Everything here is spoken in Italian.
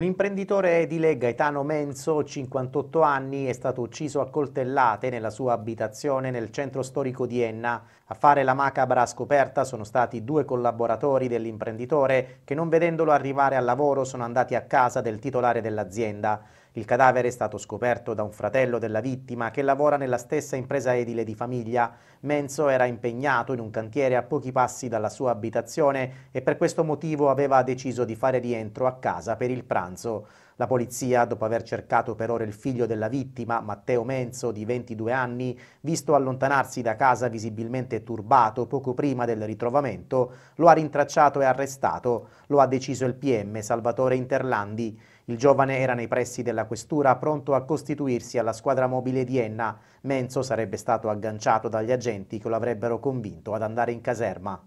L'imprenditore edile Gaetano Menzo, 58 anni, è stato ucciso a coltellate nella sua abitazione nel centro storico di Enna. A fare la macabra scoperta sono stati due collaboratori dell'imprenditore che non vedendolo arrivare al lavoro sono andati a casa del titolare dell'azienda. Il cadavere è stato scoperto da un fratello della vittima che lavora nella stessa impresa edile di famiglia. Menzo era impegnato in un cantiere a pochi passi dalla sua abitazione e per questo motivo aveva deciso di fare rientro a casa per il pranzo. La polizia, dopo aver cercato per ore il figlio della vittima, Matteo Menzo, di 22 anni, visto allontanarsi da casa visibilmente turbato poco prima del ritrovamento, lo ha rintracciato e arrestato. Lo ha deciso il PM Salvatore Interlandi. Il giovane era nei pressi della questura pronto a costituirsi alla squadra mobile di Enna. Menzo sarebbe stato agganciato dagli agenti che lo avrebbero convinto ad andare in caserma.